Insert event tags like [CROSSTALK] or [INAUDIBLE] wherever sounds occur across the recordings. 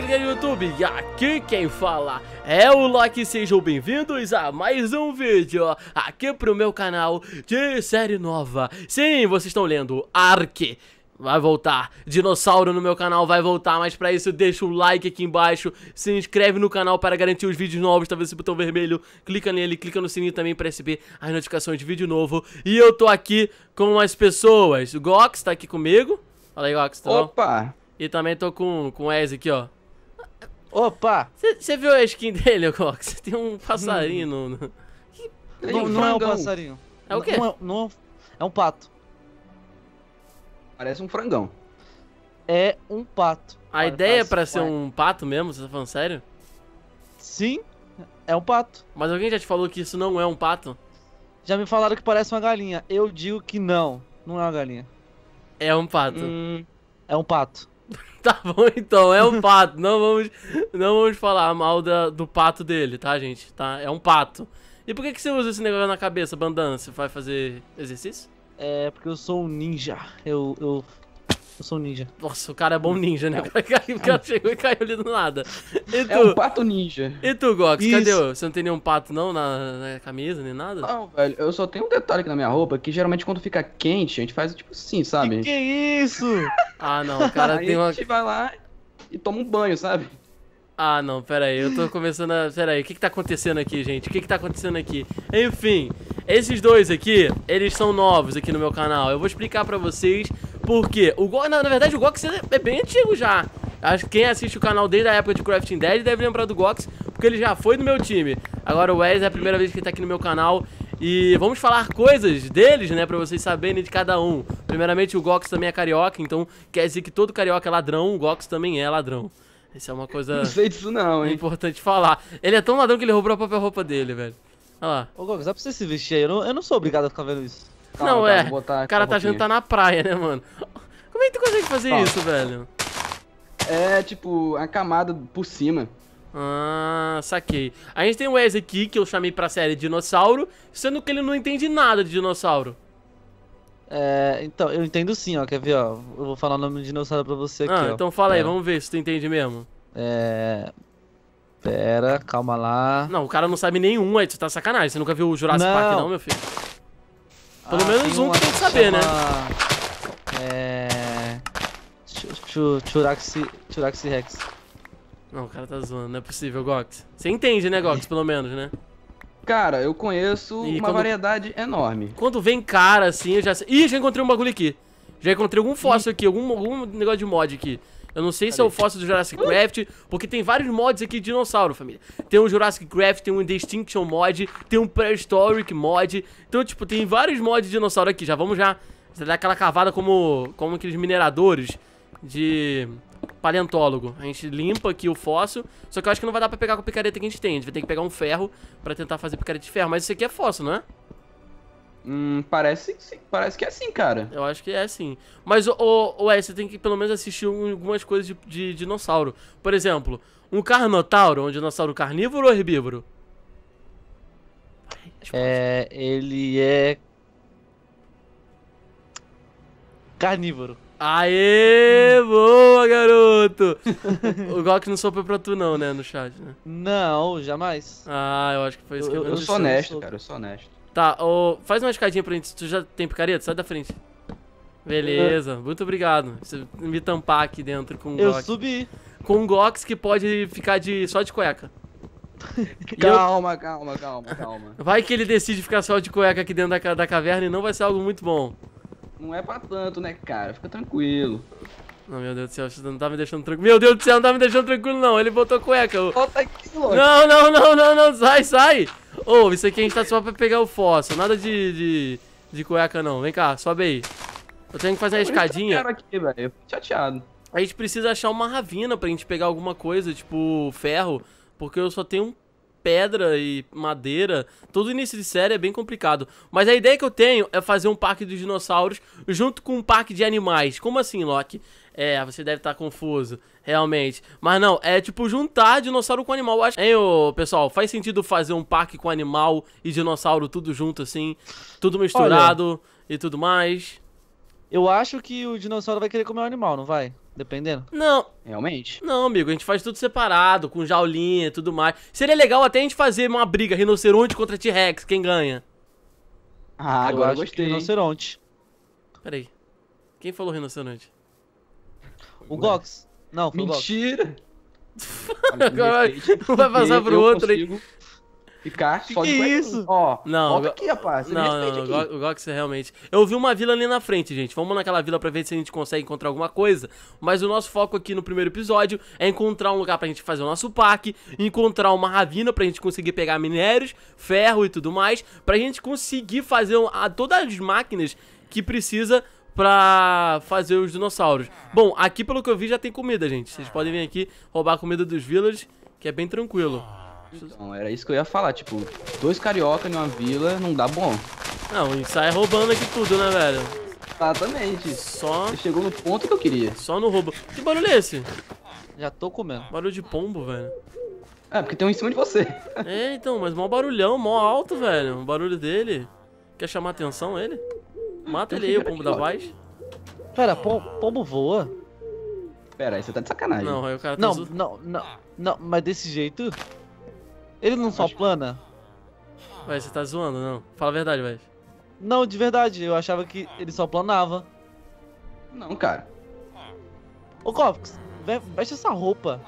querido YouTube, e aqui quem fala é o Loki, sejam bem-vindos a mais um vídeo aqui pro meu canal de série nova. Sim, vocês estão lendo Ark vai voltar. Dinossauro no meu canal vai voltar, mas pra isso deixa o like aqui embaixo, se inscreve no canal para garantir os vídeos novos, tá vendo esse botão vermelho? Clica nele, clica no sininho também pra receber as notificações de vídeo novo. E eu tô aqui com as pessoas, o Gox tá aqui comigo, fala aí Gox, tá Opa! Bom? E também tô com, com o Ez aqui, ó. Opa! Você viu a skin dele, Cox? [LAUGHS] Tem um passarinho no. no... Que... Não, não é um é passarinho. É o quê? Não, é, não, é, é um pato. Parece um frangão. É um pato. A ideia é pra ser um pato mesmo? Você tá falando sério? Sim, é um pato. Mas alguém já te falou que isso não é um pato? Já me falaram que parece uma galinha. Eu digo que não, não é uma galinha. É um pato. Hum, é um pato. [LAUGHS] Tá bom então, é um pato. Não vamos, não vamos falar mal da, do pato dele, tá, gente? Tá? É um pato. E por que, que você usa esse negócio na cabeça, bandana? Você vai fazer exercício? É, porque eu sou um ninja. Eu, eu eu sou um ninja. Nossa, o cara é bom ninja, né? O cara, chegou e caiu ali do nada. E tu, é um pato ninja. E tu, Gox, Isso. cadê? Você não tem nenhum pato não na, na, camisa, nem nada? Não, velho, eu só tenho um detalhe aqui na minha roupa, que geralmente quando fica quente, a gente faz tipo assim, sabe? Que, que é isso? [LAUGHS] Ah, não, o cara tem uma... A gente vai lá e toma um banho, sabe? Ah, não, pera aí, eu tô começando a... Pera aí, o que que tá acontecendo aqui, gente? O que que tá acontecendo aqui? Enfim, esses dois aqui, eles são novos aqui no meu canal. Eu vou explicar pra vocês porque o GOG, na, na, verdade, o GOX é, é bem antigo já. Acho que quem assiste o canal desde a época de Crafting Dead deve lembrar do GOX, porque ele já foi no meu time. Agora o Wes é a primeira vez que ele tá aqui no meu canal e vamos falar coisas deles, né, pra vocês saberem de cada um. Primeiramente, o Gox também é carioca, então quer dizer que todo carioca é ladrão, o Gox também é ladrão. Isso é uma coisa. Não sei disso não, hein? Importante falar. Ele é tão ladrão que ele roubou a própria roupa dele, velho. Olha lá. Ô, Gox, dá pra você se vestir aí? Eu não, eu não sou obrigado a ficar vendo isso. Calma, não, tá, é. O cara tá jantando na praia, né, mano? Como é que tu consegue fazer Calma. isso, velho? É, tipo, a camada por cima. Ah, saquei. A gente tem o Wes aqui, que eu chamei pra série Dinossauro, sendo que ele não entende nada de dinossauro. É, então, eu entendo sim, ó. Quer ver, ó? Eu vou falar o nome do dinossauro pra você aqui, Ah, ó. então fala aí, vamos ver se tu entende mesmo. É... Pera, calma lá. Não, o cara não sabe nenhum, aí tu tá sacanagem. Você nunca viu o Jurassic não. Park não, meu filho? Pelo ah, menos um que tem que saber, chama... né? É... Churaxi... Churaxi Rex. Não, o cara tá zoando, não é possível, Gox. Você entende, né, Gox, pelo menos, né? Cara, eu conheço e uma quando... variedade enorme. Quando vem cara assim, eu já sei. Ih, já encontrei um bagulho aqui. Já encontrei algum fóssil hum. aqui, algum, algum negócio de mod aqui. Eu não sei Cadê? se é o fóssil do Jurassic Craft, porque tem vários mods aqui de dinossauro, família. Tem um Jurassic Craft, tem um Distinction mod, tem um Prehistoric mod. Então, tipo, tem vários mods de dinossauro aqui. Já vamos já dar aquela cavada como, como aqueles mineradores de paleontólogo. A gente limpa aqui o fóssil, só que eu acho que não vai dar pra pegar com a picareta que a gente tem. A gente vai ter que pegar um ferro pra tentar fazer picareta de ferro. Mas isso aqui é fóssil, não é? Hum, parece, sim, parece que é assim cara. Eu acho que é sim. Mas, o oh, oh, é, você tem que pelo menos assistir algumas coisas de, de dinossauro. Por exemplo, um carnotauro, é um dinossauro carnívoro ou herbívoro? É, ele é carnívoro. Aê, boa, garoto! o [LAUGHS] Gok não sopra pra tu não, né, no chat, né? Não, jamais. Ah, eu acho que foi isso eu, que Eu sou honesto, cara, eu sou honesto. Tá, oh, faz uma escadinha pra gente. Tu já tem picareta? Sai da frente. Beleza, muito obrigado. Você me tampar aqui dentro com um Eu Gox. subi. Com um Gox que pode ficar de, só de cueca. [LAUGHS] calma, eu... calma, calma, calma. Vai que ele decide ficar só de cueca aqui dentro da, da caverna e não vai ser algo muito bom. Não é pra tanto, né, cara? Fica tranquilo. Não, meu Deus do céu, você não tá me deixando tranquilo. Meu Deus do céu, não tá me deixando tranquilo, não. Ele botou cueca. Eu... Volta aqui, Não, não, não, não, não. Sai, sai. Ô, oh, isso aqui a gente tá só pra pegar o fóssil. Nada de, de, de cueca, não. Vem cá, sobe aí. Eu tenho que fazer uma escadinha. Aqui, velho. Chateado. A gente precisa achar uma ravina pra gente pegar alguma coisa, tipo ferro, porque eu só tenho pedra e madeira. Todo início de série é bem complicado. Mas a ideia que eu tenho é fazer um parque dos dinossauros junto com um parque de animais. Como assim, Loki? É, você deve estar tá confuso, realmente. Mas não, é tipo juntar dinossauro com animal. Eu acho... Hein, ô, pessoal, faz sentido fazer um parque com animal e dinossauro tudo junto, assim, tudo misturado Olha, e tudo mais. Eu acho que o dinossauro vai querer comer o animal, não vai? Dependendo? Não. Realmente? Não, amigo, a gente faz tudo separado, com jaulinha e tudo mais. Seria legal até a gente fazer uma briga rinoceronte contra T-Rex, quem ganha? Ah, agora eu gostei. Rinoceronte. Peraí. Quem falou rinoceronte? O Gox. Não, foi Mentira. o Gox. Mentira! [LAUGHS] vai passar pro outro aí. Ficar que só que de é isso? Ó, não, volta aqui, rapaz. Você não, não, não aqui. o Gox é realmente. Eu vi uma vila ali na frente, gente. Vamos naquela vila pra ver se a gente consegue encontrar alguma coisa. Mas o nosso foco aqui no primeiro episódio é encontrar um lugar pra gente fazer o nosso parque, encontrar uma ravina pra gente conseguir pegar minérios, ferro e tudo mais, pra gente conseguir fazer um, a, todas as máquinas que precisa pra fazer os dinossauros. Bom, aqui pelo que eu vi já tem comida, gente. Vocês podem vir aqui roubar a comida dos villagers, que é bem tranquilo. Então, era isso que eu ia falar, tipo, dois carioca em uma vila não dá bom. Não, e sai roubando aqui tudo, né, velho? Exatamente. Só... Você chegou no ponto que eu queria. Só no roubo. Que barulho é esse? Já tô comendo. Barulho de pombo, velho. É, porque tem um em cima de você. É, então, mas mó barulhão, mó alto, velho. O barulho dele. Quer chamar atenção, ele? Mata [LAUGHS] ele aí, o pombo da paz. Pera, pombo voa? Pera, aí você tá de sacanagem. Não, aí o cara tá não, não, não, não, mas desse jeito? Ele não só plana? Ué, você tá zoando, não. Fala a verdade, velho. Não, de verdade, eu achava que ele só planava. Não, cara. Ô, Kofix, veste essa roupa.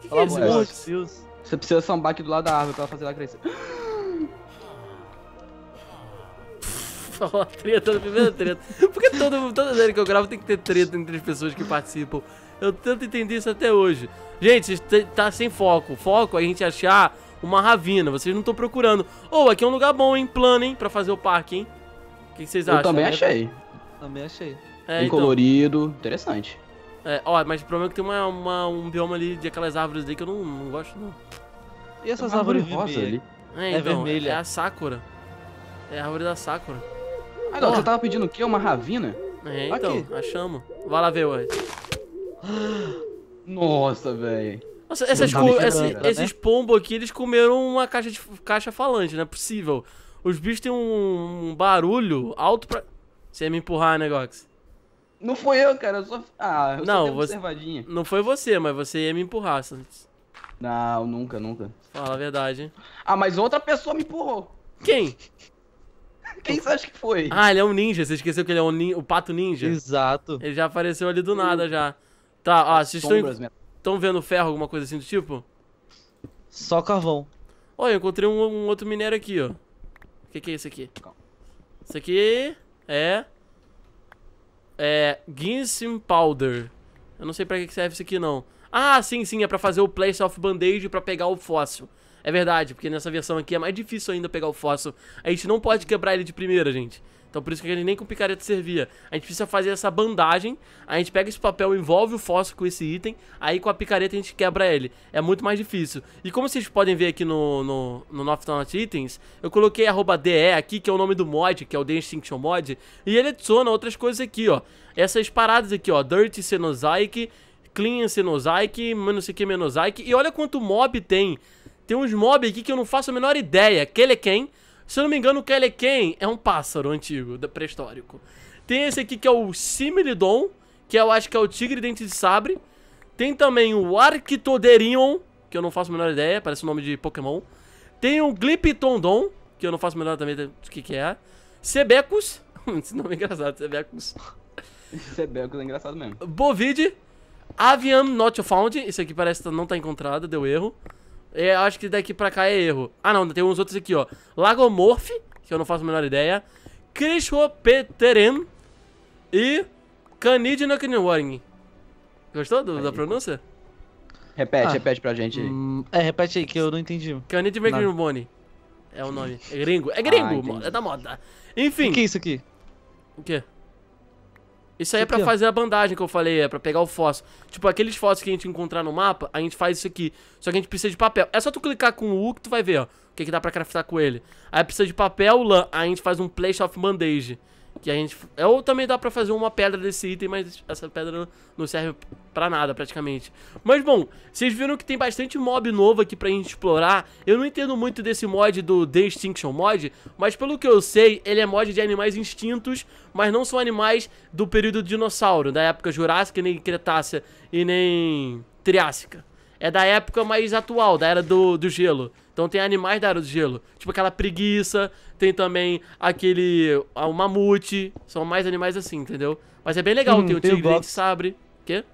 Que que é amor Você precisa sambar aqui do lado da árvore pra fazer ela crescer. só rola treta na primeira treta. Porque todo, toda série que eu gravo tem que ter treta entre as pessoas que participam. Eu tanto entendi isso até hoje. Gente, tá sem foco. Foco é a gente achar uma ravina. Vocês não estão procurando. Ou oh, aqui é um lugar bom, hein? Plano, hein? Pra fazer o parque, hein? O que, vocês acham? Eu também achei. Também achei. É, Bem então... colorido, interessante. É, ó, mas o problema é que tem uma, uma, um bioma ali de aquelas árvores aí que eu não, não gosto, não. E essas é árvores árvore rosa ali? É, é, então, é vermelha. É a Sakura. É a árvore da Sakura. Ah, não, você tava pedindo o quê? Uma ravina? É, então, Aqui. achamos. Vai lá ver, ué. Nossa, velho. Nossa, essas, tá né? esses pombos aqui, eles comeram uma caixa, de, caixa falante, não é possível. Os bichos têm um, um barulho alto pra... Você ia me empurrar, né, Gox? Não foi eu, cara, eu só... Ah, eu não, só você... observadinha. Não foi você, mas você ia me empurrar, Santos. Não, nunca, nunca. Fala a verdade, hein? Ah, mas outra pessoa me empurrou. Quem? Quem então. você acha que foi? Ah, ele é um ninja. Você esqueceu que ele é um nin... o pato ninja? Exato. Ele já apareceu ali do nada já. Tá, ó, As vocês estão, né? vendo ferro, alguma coisa assim do tipo? Só carvão. Ó, eu encontrei um, um outro minério aqui, ó. O que, que é isso aqui? Isso aqui é... É... Ginseng Powder. Eu não sei pra que serve isso aqui, não. Ah, sim, sim, é pra fazer o Place of Bandage pra pegar o fóssil. É verdade, porque nessa versão aqui é mais difícil ainda pegar o fóssil. A gente não pode quebrar ele de primeira, gente. Então por isso que ele nem com picareta servia. A gente precisa fazer essa bandagem, a gente pega esse papel, envolve o fóssil com esse item, aí com a picareta a gente quebra ele. É muito mais difícil. E como vocês podem ver aqui no, no, no Not Itens, eu coloquei DE aqui, que é o nome do mod, que é o The Extinction Mod, e ele adiciona outras coisas aqui, ó. Essas paradas aqui, ó, Dirty Senozaic, Clean Senozaic, não sei que Menozaic, e olha quanto mob tem tem uns mob aqui que eu não faço a menor ideia. Keleken. Se eu não me engano, o Keleken é um pássaro antigo, pré-histórico. Tem esse aqui que é o Similidon, que eu acho que é o tigre dente de sabre. Tem também o Arctoderion, que eu não faço a menor ideia, parece o um nome de Pokémon. Tem o Gliptondon, que eu não faço a menor também do que que é. Sebecus, esse [LAUGHS] nome é engraçado, Sebecus. Sebecus é engraçado mesmo. Bovide, Avian Not Found, esse aqui parece que não tá encontrado, deu erro. É, eu acho que daqui pra cá é erro. Ah, não, tem uns outros aqui, ó. Lagomorph, que eu não faço a menor ideia. Crishopeterem e Canidinokinwaring. Gostou do, da pronúncia? Repete, ah. repete pra gente aí. Hum, é, repete aí que eu não entendi. Canidinokinwaring é o nome. É gringo. É gringo, ah, é da tá moda. Enfim. O que é isso aqui? O quê? Isso aí é pra aqui, fazer a bandagem que eu falei, é pra pegar o fósforo. Tipo, aqueles fósforos que a gente encontrar no mapa, a gente faz isso aqui. Só que a gente precisa de papel. É só tu clicar com o U que tu vai ver, ó. O que, que dá pra craftar com ele. Aí precisa de papel, lã. a gente faz um place of bandage. Que a gente... É, ou também dá pra fazer uma pedra desse item, mas essa pedra não serve pra nada, praticamente. Mas, bom, vocês viram que tem bastante mob novo aqui pra gente explorar. Eu não entendo muito desse mod do The Extinction Mod, mas pelo que eu sei, ele é mod de animais extintos, mas não são animais do período dinossauro, da época Jurássica, nem Cretácea e nem Triássica é da época mais atual, da era do, do gelo. Então tem animais da era do gelo. Tipo aquela preguiça, tem também aquele. Ah, o mamute. São mais animais assim, entendeu? Mas é bem legal, hum, tem o tigre, tem o sabre. Quê?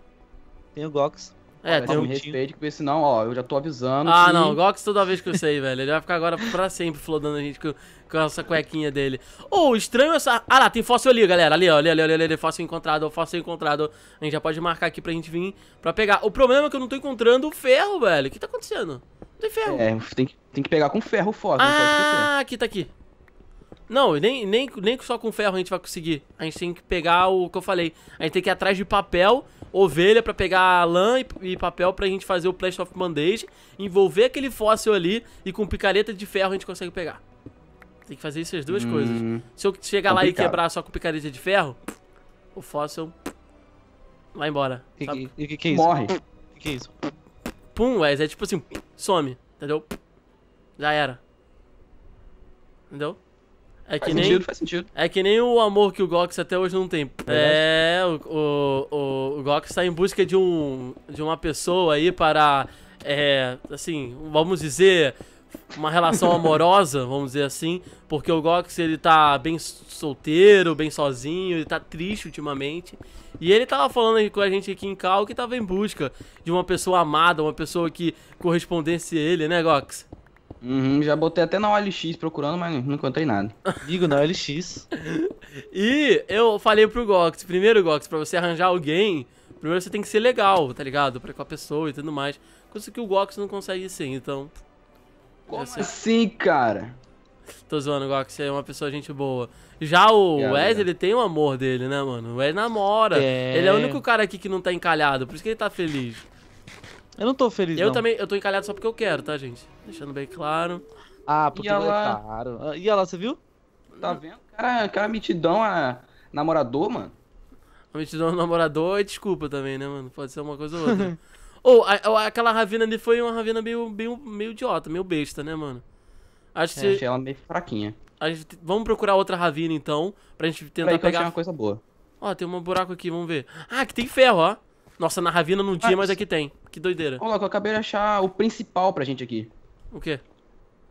Tem o Gox. É, tem um... Me respeite, porque senão, ó, eu já tô avisando. Ah, que... não, Gox toda vez que eu sei, [LAUGHS] velho. Ele vai ficar agora pra sempre flodando a gente com, com essa cuequinha dele. Ô, oh, estranho essa. Ah lá, tem fóssil ali, galera. Ali, ó, ali, ali, ali, ali, fóssil encontrado, fóssil encontrado. A gente já pode marcar aqui pra gente vir pra pegar. O problema é que eu não tô encontrando o ferro, velho. O que tá acontecendo? Não tem ferro. É, tem que, tem que pegar com ferro o fóssil. Ah, aqui tá aqui. Não, nem, nem, nem só com ferro a gente vai conseguir. A gente tem que pegar o que eu falei. A gente tem que ir atrás de papel, ovelha pra pegar lã e, e papel pra gente fazer o Plast of Mandage, envolver aquele fóssil ali e com picareta de ferro a gente consegue pegar. Tem que fazer essas duas hum, coisas. Se eu chegar complicado. lá e quebrar só com picareta de ferro, o fóssil vai embora. E o que, que, é isso? Morre. O que, que é isso? Pum, é tipo assim, some, entendeu? Já era. Entendeu? É que faz nem, sentido, faz sentido. É que nem o amor que o Gox até hoje não tem. É, é o, o, o Gox tá em busca de, um, de uma pessoa aí para, é, assim, vamos dizer, uma relação amorosa, [LAUGHS] vamos dizer assim, porque o Gox ele tá bem solteiro, bem sozinho, ele tá triste ultimamente. E ele tava falando aqui com a gente aqui em Cal que tava em busca de uma pessoa amada, uma pessoa que correspondesse a ele, né, Gox? Uhum, já botei até na OLX procurando, mas não encontrei nada. Digo, na OLX. [LAUGHS] e eu falei pro Gox, primeiro Gox, pra você arranjar alguém, primeiro você tem que ser legal, tá ligado? Pra com a pessoa e tudo mais. Coisa que o Gox não consegue sim, então... Como é assim, cara? Tô zoando, Gox, é uma pessoa gente boa. Já o Wes, é. ele tem o amor dele, né, mano? O Wes namora. É. Ele é o único cara aqui que não tá encalhado, por isso que ele tá feliz. Eu não tô feliz, Eu não. também, eu tô encalhado só porque eu quero, tá, gente? Deixando bem claro. Ah, porque é ela... é caro. Ah, e ela, você viu? Tá vendo? Cara, cara mitidão a namorador, mano. A mitidão a namorador é desculpa também, né, mano? Pode ser uma coisa ou outra. [LAUGHS] Ou, oh, aquela Ravina ali foi uma Ravina meio, meio, meio idiota, meio besta, né, mano? Acho é, que... É, achei ela meio fraquinha. A gente... Vamos procurar outra Ravina, então, pra gente tentar Peraí, pegar... uma coisa boa. Ó, tem um buraco aqui, vamos ver. Ah, aqui tem ferro, ó. Nossa, na Ravina não tinha, mas aqui tem. Que doideira. Ô, Loco, eu acabei de achar o principal pra gente aqui. O quê?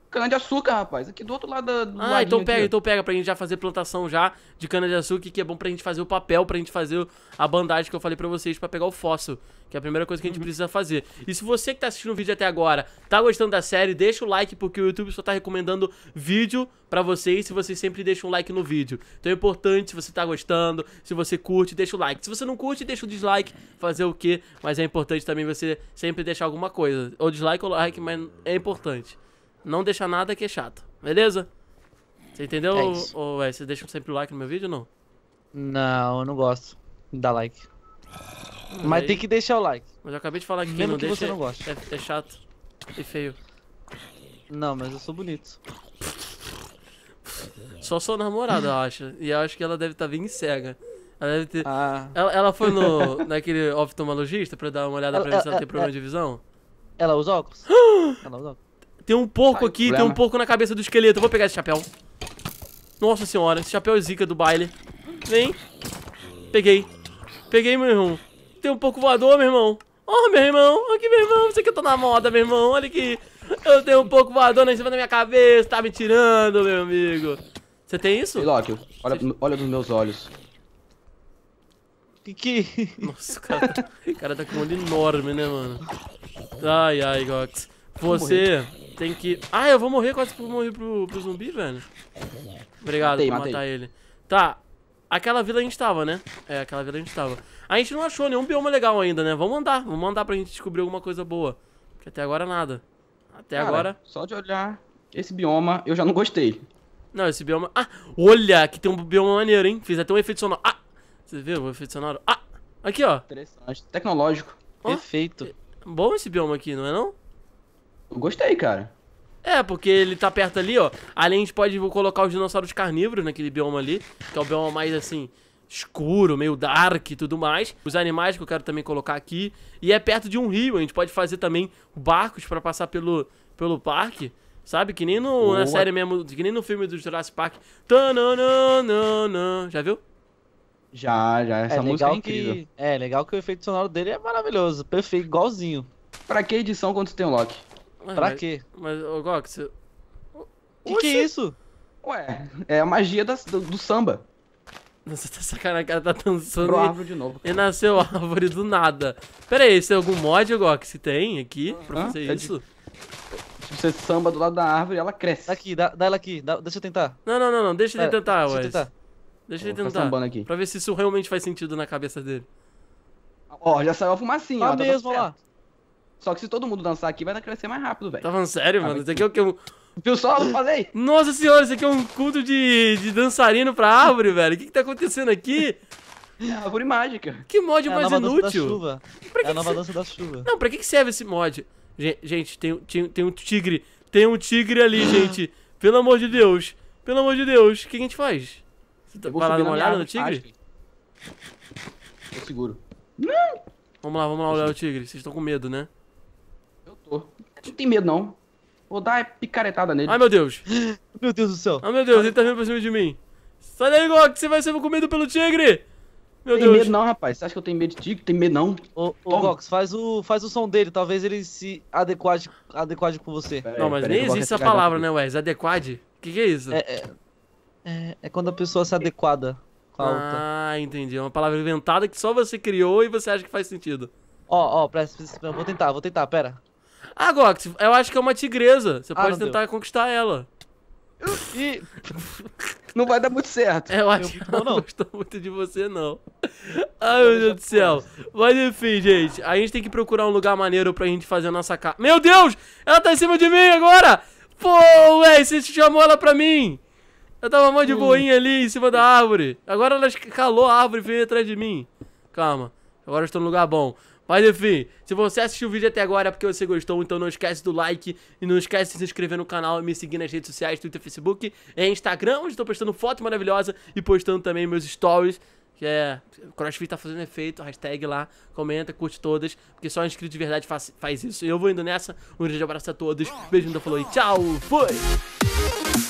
cana-de-açúcar, rapaz. Aqui do outro lado da, do Ah, então pega, aqui. então pega pra gente já fazer plantação já de cana-de-açúcar, que é bom pra gente fazer o papel, pra gente fazer a bandagem que eu falei pra vocês pra pegar o fóssil, que é a primeira coisa que a gente uhum. precisa fazer. E se você que tá assistindo o vídeo até agora tá gostando da série, deixa o like, porque o YouTube só tá recomendando vídeo pra vocês se vocês sempre deixam um like no vídeo. Então é importante, se você tá gostando, se você curte, deixa o like. Se você não curte, deixa o dislike, fazer o quê? Mas é importante também você sempre deixar alguma coisa. Ou dislike ou like, mas é importante não deixa nada que é chato, beleza? Você entendeu? É ou, ou é, vocês deixam sempre o like no meu vídeo ou não? Não, eu não gosto. Dá like. Hum, mas, Mas tem que deixar o like. Mas eu acabei de falar que Mesmo não que deixa, você não gosta. É, é chato e feio. Não, mas eu sou bonito. Só sou namorada, eu acho. E eu acho que ela deve estar tá bem cega. Ela deve ter... Ah. Ela, ela, foi no, [LAUGHS] naquele oftalmologista pra dar uma olhada ela, pra ver se ela, ela é, tem é, problema é. de visão? Ela usa óculos? [GASPS] ela usa óculos. Tem um porco Ai, aqui, problema. tem um porco na cabeça do esqueleto. Eu vou pegar esse chapéu. Nossa senhora, esse chapéu é zica do baile. Vem. Peguei. Peguei, meu irmão. Tem um porco voador, meu irmão. Oh, meu irmão. Aqui, meu irmão. Você que eu tô tá na moda, meu irmão. Olha aqui. Eu tenho um porco voador na cima da minha cabeça. Tá me tirando, meu amigo. Você tem isso? Pilóquio, olha, olha nos meus olhos. Que que... É Nossa, cara, tá- o cara tá com um olho enorme, né, mano? Ai, ai, Gox. Você... Tem que... Ah, eu vou morrer quase que eu morri pro, pro zumbi, velho. Obrigado matei, por matar ele. Tá, aquela vila a gente tava, né? É, aquela vila a gente tava. A gente não achou nenhum bioma legal ainda, né? Vamos andar, vamos andar pra gente descobrir alguma coisa boa. Porque até agora nada. Até Cara, agora... só de olhar esse bioma, eu já não gostei. Não, esse bioma... Ah, olha, aqui tem um bioma maneiro, hein? Fiz até um efeito sonoro. Ah! Você viu o efeito sonoro? Ah! Aqui, ó. Interessante. Tecnológico. Oh, Perfeito. É bom esse bioma aqui, não é não? Eu gostei, cara. É, porque ele tá perto ali, ó. Além, a gente pode colocar os dinossauros carnívoros naquele bioma ali, que é o bioma mais assim escuro, meio dark e tudo mais. Os animais que eu quero também colocar aqui. E é perto de um rio, a gente pode fazer também barcos para passar pelo, pelo parque. Sabe? Que nem no, na série mesmo, que nem no filme do Jurassic Park. Tananana. Já viu? Já, já. É Essa é, música é incrível. Que, é, legal que o efeito sonoro dele é maravilhoso. Perfeito, igualzinho. Pra que edição quando tu tem o Loki? Mano, ah, pra mas, quê? Mas, ô Gox, você... que, que é isso? Ué, é a magia da, do, do, samba. Nossa, tá sacanagem, cara tá dançando. árvore de novo. Cara. E nasceu árvore do nada. Pera aí, esse é algum mod, Gox, que tem aqui pra fazer é isso? De... Se você samba do lado da árvore, ela cresce. aqui, dá, dá ela aqui, dá, deixa eu tentar. Não, não, não, não. deixa ele tentar, Wes. Deixa, tentar. deixa ele tentar. Aqui. Pra ver se isso realmente faz sentido na cabeça dele. Ó, já saiu a fumacinha. Tá mesmo, tá ó lá. Só que se todo mundo dançar aqui, vai crescer mais rápido, velho. Tá falando sério, mano? Tá isso aqui é o que eu... Viu só? Eu falei. Nossa senhora, isso aqui é um culto de, de dançarino pra árvore, velho. O que que tá acontecendo aqui? É árvore mágica. Que mod é mais inútil. Da pra é a nova dança da chuva. Não, pra que, que serve esse mod? Gente, tem, tem, tem um tigre. Tem um tigre ali, [GASPS] gente. Pelo amor de Deus. Pelo amor de Deus. O que a gente faz? Você tá vai dar uma olhada no tigre? Eu seguro. Não. Vamos lá, vamos lá olhar o tigre. Vocês estão com medo, né? Não tem medo, não. Vou dar picaretada nele. Ai, meu Deus. [LAUGHS] meu Deus do céu. Ai, meu Deus, ele tá vindo pra cima de mim. Sai daí, Gok, você vai ser comido pelo tigre. Meu tem Deus. Tem medo não, rapaz. Você acha que eu tenho medo de tigre? Tem medo não. Ô, ô Gox, faz o, faz o som dele. Talvez ele se adequade, adequade com você. Pera não, aí, mas nem existe essa palavra, né, Wes? Adequade? O que, que é isso? É, é, é, é, quando a pessoa se adequada com a ah, outra. Ah, entendi. É uma palavra inventada que só você criou e você acha que faz sentido. Ó, ó, presta, presta, vou tentar, vou tentar, pera. Ah, Gox, eu acho que é uma tigresa. Você ah, pode tentar deu. conquistar ela. E não vai dar muito certo. Eu acho eu, que não, não gostou muito de você, não. Ai, meu Deus do céu. Mas enfim, gente. A gente tem que procurar um lugar maneiro pra gente fazer a nossa casa. Meu Deus! Ela tá em cima de mim agora! Pô, ué, você chamou ela pra mim! Eu tava mó de hum. boinha ali em cima da árvore. Agora ela calou a árvore e veio atrás de mim. Calma. Agora eu estou no lugar bom. Mas enfim, se você assistiu o vídeo até agora é porque você gostou, então não esquece do like e não esquece de se inscrever no canal e me seguir nas redes sociais, Twitter, Facebook e Instagram, onde estou postando foto maravilhosa e postando também meus stories. Que é, CrossFit tá fazendo efeito, hashtag lá, comenta, curte todas, porque só um inscrito de verdade faz, faz isso. E eu vou indo nessa, um grande abraço a todos, beijo, então falou e tchau, fui!